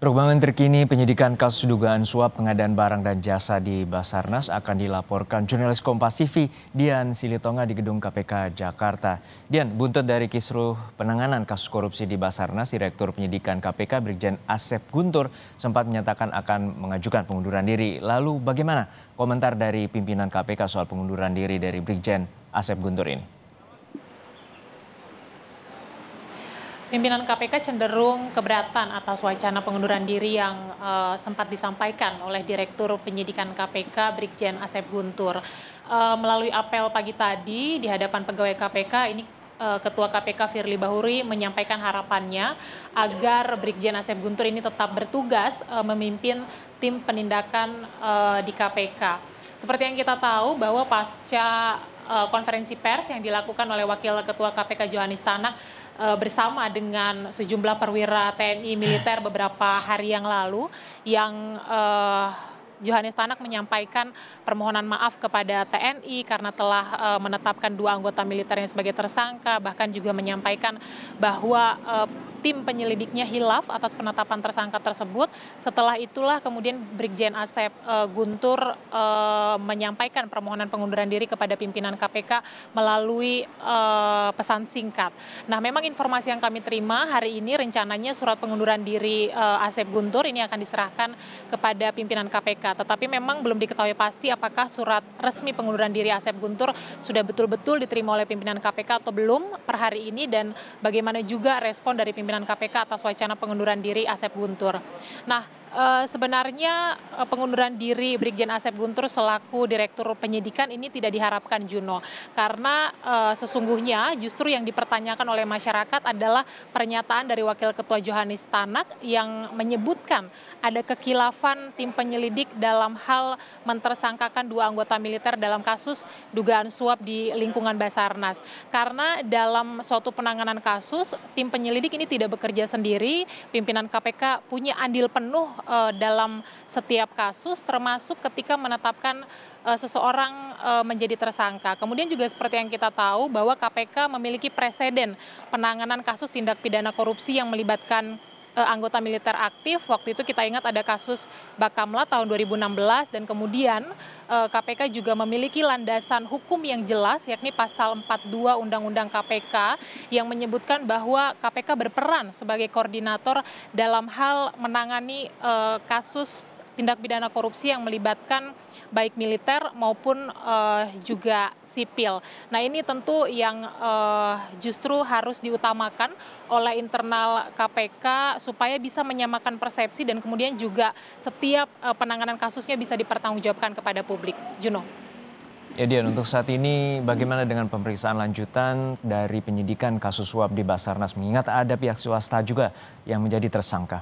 Perkembangan terkini penyidikan kasus dugaan suap pengadaan barang dan jasa di Basarnas akan dilaporkan jurnalis Kompas TV Dian Silitonga di gedung KPK Jakarta. Dian, buntut dari kisruh penanganan kasus korupsi di Basarnas, Direktur Penyidikan KPK Brigjen Asep Guntur sempat menyatakan akan mengajukan pengunduran diri. Lalu bagaimana komentar dari pimpinan KPK soal pengunduran diri dari Brigjen Asep Guntur ini? Pimpinan KPK cenderung keberatan atas wacana pengunduran diri yang uh, sempat disampaikan oleh Direktur Penyidikan KPK Brigjen Asep Guntur. Uh, melalui apel pagi tadi di hadapan pegawai KPK, ini uh, Ketua KPK Firly Bahuri menyampaikan harapannya agar Brigjen Asep Guntur ini tetap bertugas uh, memimpin tim penindakan uh, di KPK. Seperti yang kita tahu bahwa pasca konferensi pers yang dilakukan oleh Wakil Ketua KPK Johanis Tanak Eh, bersama dengan sejumlah perwira TNI militer beberapa hari yang lalu yang uh, Johannes Tanak menyampaikan permohonan maaf kepada TNI karena telah uh, menetapkan dua anggota militernya sebagai tersangka, bahkan juga menyampaikan bahwa uh, tim penyelidiknya hilaf atas penetapan tersangka tersebut. Setelah itulah kemudian Brigjen Asep eh, Guntur eh, menyampaikan permohonan pengunduran diri kepada pimpinan KPK melalui eh, pesan singkat. Nah, memang informasi yang kami terima hari ini rencananya surat pengunduran diri Asep Guntur ini akan diserahkan kepada pimpinan KPK. Tetapi memang belum diketahui pasti apakah surat resmi pengunduran diri Asep Guntur sudah betul-betul diterima oleh pimpinan KPK atau belum per hari ini dan bagaimana juga respon dari pimpinan pimpinan KPK atas wacana pengunduran diri Asep Guntur. Nah, eh, sebenarnya eh, pengunduran diri Brigjen Asep Guntur selaku Direktur Penyidikan ini tidak diharapkan Juno karena eh, sesungguhnya justru yang dipertanyakan oleh masyarakat adalah pernyataan dari Wakil Ketua Johanis Tanak yang menyebutkan ada kekilafan tim penyelidik dalam hal mentersangkakan dua anggota militer dalam kasus dugaan suap di lingkungan Basarnas karena dalam suatu penanganan kasus tim penyelidik ini tidak tidak bekerja sendiri, pimpinan KPK punya andil penuh uh, dalam setiap kasus termasuk ketika menetapkan uh, seseorang uh, menjadi tersangka. Kemudian juga seperti yang kita tahu bahwa KPK memiliki presiden penanganan kasus tindak pidana korupsi yang melibatkan uh, anggota militer aktif. Waktu itu kita ingat ada kasus Bakamla tahun 2016 dan kemudian uh, eh, KPK juga memiliki landasan hukum yang jelas yakni pasal 42 Undang-Undang KPK yang menyebutkan bahwa KPK berperan sebagai koordinator dalam hal menangani uh, kasus tindak pidana korupsi yang melibatkan baik militer maupun uh, juga sipil. Nah ini tentu yang uh, justru harus diutamakan oleh internal KPK supaya bisa menyamakan persepsi dan kemudian juga setiap uh, penanganan kasusnya bisa dipertanggungjawabkan kepada publik. Juno. Ya Dian, untuk saat ini bagaimana dengan pemeriksaan lanjutan dari penyidikan kasus suap di Basarnas mengingat ada pihak swasta juga yang menjadi tersangka?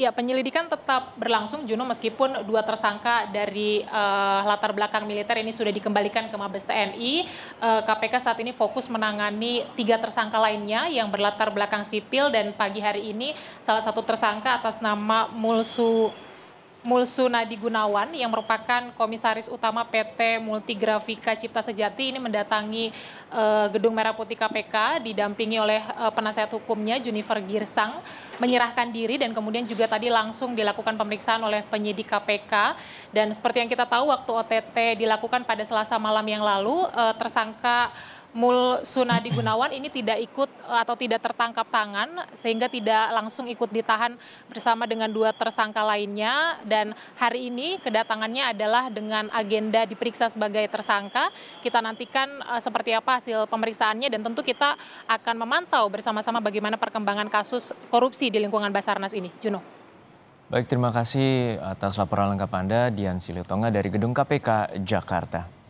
Ya, penyelidikan tetap berlangsung Juno meskipun dua tersangka dari uh, latar belakang militer ini sudah dikembalikan ke Mabes TNI. Uh, eh, KPK saat ini fokus menangani tiga tersangka lainnya yang berlatar belakang sipil dan pagi hari ini salah satu tersangka atas nama Mulsu Mulsunadi Gunawan yang merupakan komisaris utama PT Multigrafika Cipta Sejati ini mendatangi uh, Gedung Merah Putih KPK didampingi oleh uh, penasehat hukumnya Juniper Girsang menyerahkan diri dan kemudian juga tadi langsung dilakukan pemeriksaan oleh penyidik KPK dan seperti yang kita tahu waktu OTT dilakukan pada Selasa malam yang lalu uh, tersangka Mul Sunadi Gunawan ini tidak ikut eh, atau tidak tertangkap tangan sehingga tidak langsung ikut ditahan bersama dengan dua tersangka lainnya dan hari ini kedatangannya adalah dengan agenda diperiksa sebagai tersangka. Kita nantikan eh, seperti apa hasil pemeriksaannya dan tentu kita akan memantau bersama-sama bagaimana perkembangan kasus korupsi di lingkungan Basarnas ini. Juno. Baik, terima kasih atas laporan lengkap Anda, Dian Silitonga dari Gedung KPK, Jakarta.